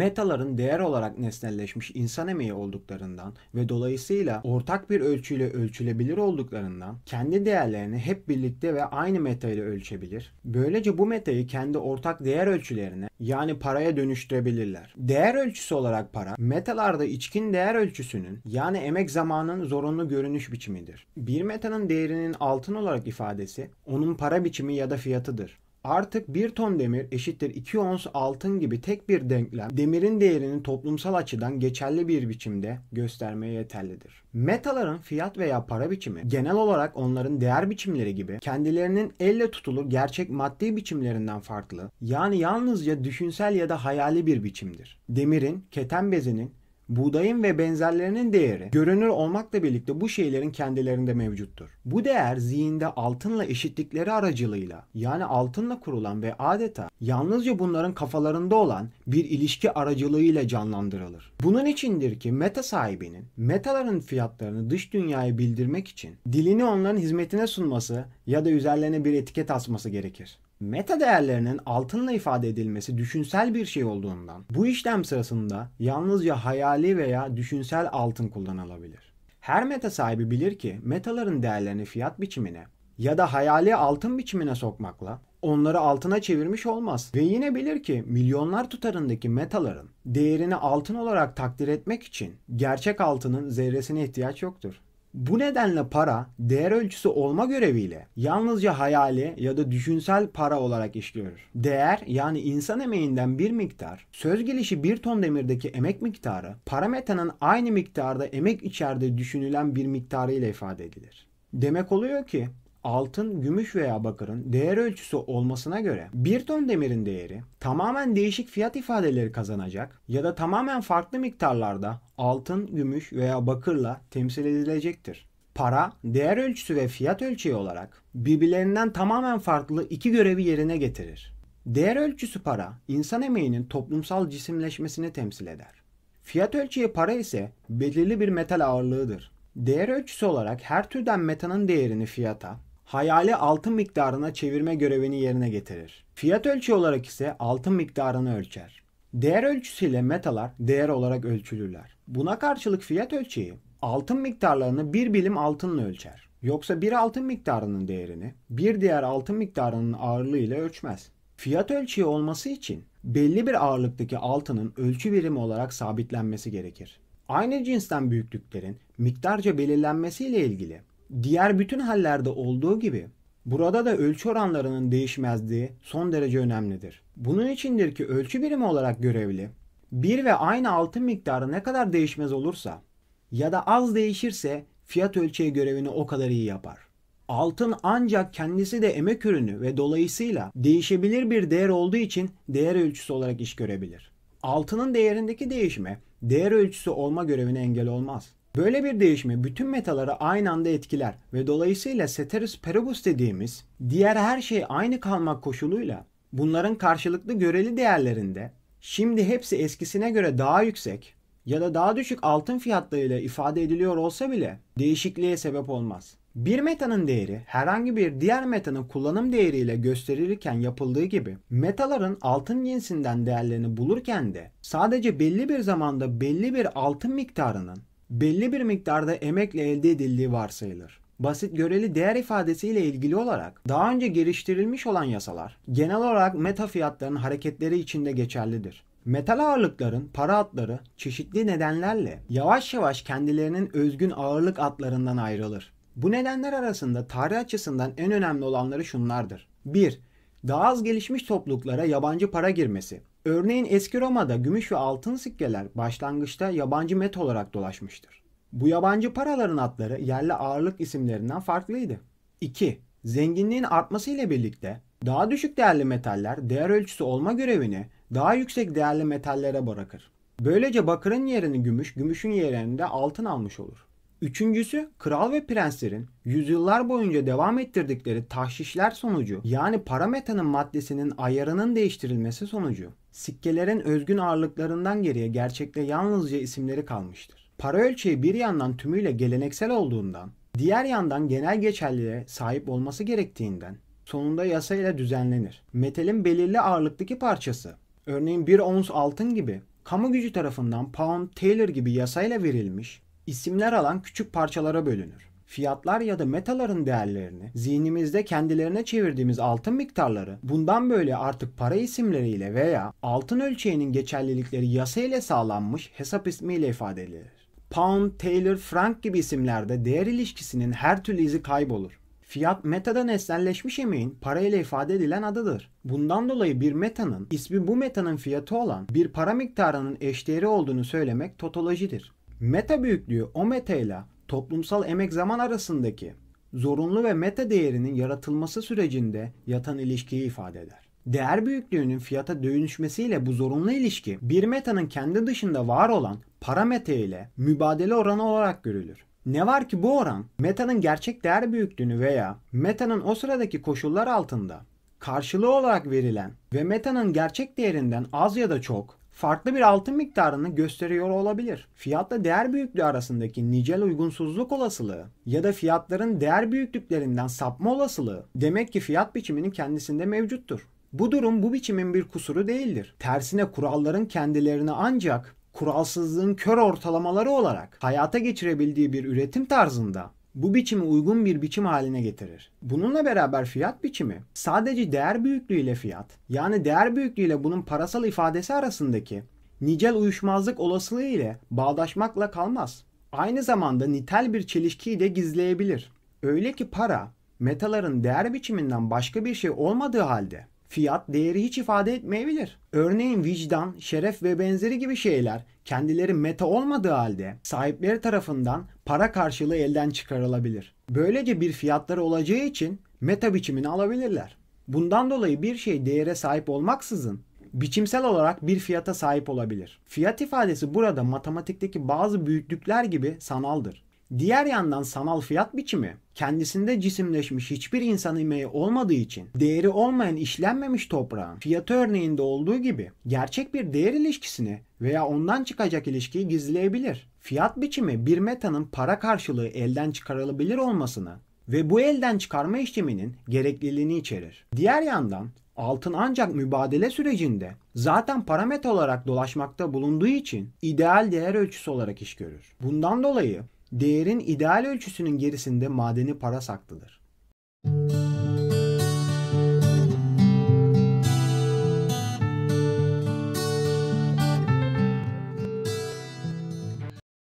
Metaların değer olarak nesnelleşmiş insan emeği olduklarından ve dolayısıyla ortak bir ölçüyle ölçülebilir olduklarından kendi değerlerini hep birlikte ve aynı meta ile ölçebilir. Böylece bu metayı kendi ortak değer ölçülerine yani paraya dönüştürebilirler. Değer ölçüsü olarak para, metalarda içkin değer ölçüsünün yani emek zamanın zorunlu görünüş biçimidir. Bir metanın değerinin altın olarak ifadesi onun para biçimi ya da fiyatıdır. Artık 1 ton demir eşittir 2 ons altın gibi tek bir denklem demirin değerini toplumsal açıdan geçerli bir biçimde göstermeye yeterlidir. Metaların fiyat veya para biçimi genel olarak onların değer biçimleri gibi kendilerinin elle tutulur gerçek maddi biçimlerinden farklı yani yalnızca düşünsel ya da hayali bir biçimdir. Demirin, keten bezinin buğdayın ve benzerlerinin değeri görünür olmakla birlikte bu şeylerin kendilerinde mevcuttur. Bu değer zihinde altınla eşitlikleri aracılığıyla yani altınla kurulan ve adeta yalnızca bunların kafalarında olan bir ilişki aracılığıyla canlandırılır. Bunun içindir ki meta sahibinin metaların fiyatlarını dış dünyaya bildirmek için dilini onların hizmetine sunması ya da üzerlerine bir etiket asması gerekir. Meta değerlerinin altınla ifade edilmesi düşünsel bir şey olduğundan bu işlem sırasında yalnızca hayali veya düşünsel altın kullanılabilir. Her meta sahibi bilir ki metaların değerlerini fiyat biçimine ya da hayali altın biçimine sokmakla onları altına çevirmiş olmaz. Ve yine bilir ki milyonlar tutarındaki metaların değerini altın olarak takdir etmek için gerçek altının zerresine ihtiyaç yoktur. Bu nedenle para değer ölçüsü olma göreviyle yalnızca hayali ya da düşünsel para olarak işliyor. Değer yani insan emeğinden bir miktar, söz gelişi bir ton demirdeki emek miktarı parametrenin aynı miktarda emek içerdiği düşünülen bir miktarı ile ifade edilir. Demek oluyor ki altın, gümüş veya bakırın değer ölçüsü olmasına göre bir ton demirin değeri tamamen değişik fiyat ifadeleri kazanacak ya da tamamen farklı miktarlarda altın, gümüş veya bakırla temsil edilecektir. Para, değer ölçüsü ve fiyat ölçeği olarak birbirlerinden tamamen farklı iki görevi yerine getirir. Değer ölçüsü para, insan emeğinin toplumsal cisimleşmesini temsil eder. Fiyat ölçeği para ise belirli bir metal ağırlığıdır. Değer ölçüsü olarak her türden metanın değerini fiyata, hayali altın miktarına çevirme görevini yerine getirir. Fiyat ölçü olarak ise altın miktarını ölçer. Değer ölçüsüyle metalar değer olarak ölçülürler. Buna karşılık fiyat ölçeği altın miktarlarını bir bilim altınla ölçer. Yoksa bir altın miktarının değerini bir diğer altın miktarının ağırlığı ile ölçmez. Fiyat ölçeği olması için belli bir ağırlıktaki altının ölçü birimi olarak sabitlenmesi gerekir. Aynı cinsten büyüklüklerin miktarca belirlenmesiyle ilgili Diğer bütün hallerde olduğu gibi burada da ölçü oranlarının değişmezliği son derece önemlidir. Bunun içindir ki ölçü birimi olarak görevli bir ve aynı altın miktarı ne kadar değişmez olursa ya da az değişirse fiyat ölçeği görevini o kadar iyi yapar. Altın ancak kendisi de emek ürünü ve dolayısıyla değişebilir bir değer olduğu için değer ölçüsü olarak iş görebilir. Altının değerindeki değişme değer ölçüsü olma görevine engel olmaz. Böyle bir değişme bütün metaları aynı anda etkiler ve dolayısıyla ceteris paribus dediğimiz diğer her şey aynı kalmak koşuluyla bunların karşılıklı göreli değerlerinde şimdi hepsi eskisine göre daha yüksek ya da daha düşük altın fiyatlarıyla ifade ediliyor olsa bile değişikliğe sebep olmaz. Bir metanın değeri herhangi bir diğer metanın kullanım değeriyle gösterilirken yapıldığı gibi metaların altın cinsinden değerlerini bulurken de sadece belli bir zamanda belli bir altın miktarının belli bir miktarda emekle elde edildiği varsayılır. Basit göreli değer ifadesiyle ilgili olarak daha önce geliştirilmiş olan yasalar genel olarak meta fiyatlarının hareketleri içinde geçerlidir. Metal ağırlıkların para atları çeşitli nedenlerle yavaş yavaş kendilerinin özgün ağırlık atlarından ayrılır. Bu nedenler arasında tarih açısından en önemli olanları şunlardır. 1. Daha az gelişmiş topluluklara yabancı para girmesi. Örneğin eski Roma'da gümüş ve altın sikkeler başlangıçta yabancı met olarak dolaşmıştır. Bu yabancı paraların adları yerli ağırlık isimlerinden farklıydı. 2. Zenginliğin artmasıyla birlikte daha düşük değerli metaller değer ölçüsü olma görevini daha yüksek değerli metallere bırakır. Böylece bakırın yerini gümüş, gümüşün yerini de altın almış olur. Üçüncüsü kral ve prenslerin yüzyıllar boyunca devam ettirdikleri tahşişler sonucu yani parametanın maddesinin ayarının değiştirilmesi sonucu sikkelerin özgün ağırlıklarından geriye gerçekte yalnızca isimleri kalmıştır. Para ölçeği bir yandan tümüyle geleneksel olduğundan diğer yandan genel geçerliliğe sahip olması gerektiğinden sonunda yasayla düzenlenir. Metalin belirli ağırlıktaki parçası örneğin bir ons altın gibi kamu gücü tarafından pound, taylor gibi yasayla verilmiş İsimler alan küçük parçalara bölünür fiyatlar ya da metaların değerlerini zihnimizde kendilerine çevirdiğimiz altın miktarları bundan böyle artık para isimleriyle veya altın ölçeğinin geçerlilikleri yasa ile sağlanmış hesap ismiyle ifade edilir. Pound, Taylor, Frank gibi isimlerde değer ilişkisinin her türlü izi kaybolur. Fiyat metadan nesnelleşmiş emeğin parayla ifade edilen adıdır. Bundan dolayı bir metanın ismi bu metanın fiyatı olan bir para miktarının eşdeğeri olduğunu söylemek totolojidir. Meta büyüklüğü o meta ile toplumsal emek zaman arasındaki zorunlu ve meta değerinin yaratılması sürecinde yatan ilişkiyi ifade eder. Değer büyüklüğünün fiyata dönüşmesiyle bu zorunlu ilişki bir metanın kendi dışında var olan para meta ile mübadele oranı olarak görülür. Ne var ki bu oran metanın gerçek değer büyüklüğünü veya metanın o sıradaki koşullar altında karşılığı olarak verilen ve metanın gerçek değerinden az ya da çok farklı bir altın miktarını gösteriyor olabilir. Fiyatla değer büyüklüğü arasındaki nicel uygunsuzluk olasılığı ya da fiyatların değer büyüklüklerinden sapma olasılığı demek ki fiyat biçiminin kendisinde mevcuttur. Bu durum bu biçimin bir kusuru değildir. Tersine kuralların kendilerini ancak kuralsızlığın kör ortalamaları olarak hayata geçirebildiği bir üretim tarzında bu biçimi uygun bir biçim haline getirir. Bununla beraber fiyat biçimi sadece değer büyüklüğü ile fiyat yani değer büyüklüğü ile bunun parasal ifadesi arasındaki nicel uyuşmazlık olasılığı ile bağdaşmakla kalmaz. Aynı zamanda nitel bir çelişkiyi de gizleyebilir. Öyle ki para metaların değer biçiminden başka bir şey olmadığı halde fiyat değeri hiç ifade etmeyebilir. Örneğin vicdan, şeref ve benzeri gibi şeyler kendileri meta olmadığı halde sahipleri tarafından para karşılığı elden çıkarılabilir. Böylece bir fiyatları olacağı için meta biçimini alabilirler. Bundan dolayı bir şey değere sahip olmaksızın biçimsel olarak bir fiyata sahip olabilir. Fiyat ifadesi burada matematikteki bazı büyüklükler gibi sanaldır. Diğer yandan sanal fiyat biçimi kendisinde cisimleşmiş hiçbir insan emeği olmadığı için değeri olmayan işlenmemiş toprağın fiyatı örneğinde olduğu gibi gerçek bir değer ilişkisini veya ondan çıkacak ilişkiyi gizleyebilir. Fiyat biçimi bir metanın para karşılığı elden çıkarılabilir olmasını ve bu elden çıkarma işleminin gerekliliğini içerir. Diğer yandan altın ancak mübadele sürecinde zaten parametre olarak dolaşmakta bulunduğu için ideal değer ölçüsü olarak iş görür. Bundan dolayı değerin ideal ölçüsünün gerisinde madeni para saklıdır. Müzik